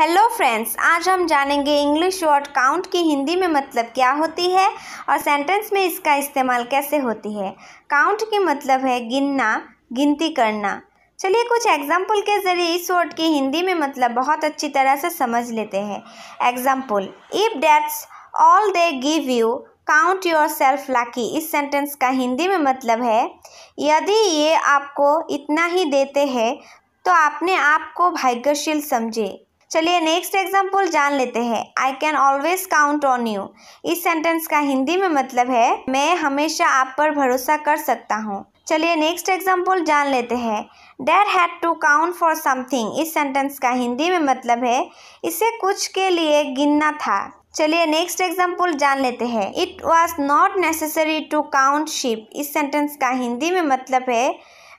hello friends आज हम जानेंगे इंग्लिश वर्ड काउंट की हिंदी में मतलब क्या होती है और सेंटेंस में इसका इस्तेमाल कैसे होती है काउंट की मतलब है गिनना गिनती करना चलिए कुछ एग्जाम्पल के ज़रिए इस वर्ड की हिंदी में मतलब बहुत अच्छी तरह से समझ लेते हैं example if that's all they give you count yourself lucky इस सेंटेंस का हिंदी में मतलब है यदि ये आपको इतना ही देते हैं तो आपने आप को भाग्यशील समझे चलिए नेक्स्ट एग्जाम्पल जान लेते हैं I can always count on you इस सेंटेंस का हिंदी में मतलब है मैं हमेशा आप पर भरोसा कर सकता हूँ चलिए नेक्स्ट एग्जाम्पल जान लेते हैं dad had to count for something इस सेंटेंस का हिंदी में मतलब है इसे कुछ के लिए गिनना था चलिए नेक्स्ट एग्जाम्पल जान लेते हैं it was not necessary to count ship इस सेंटेंस का हिंदी में मतलब है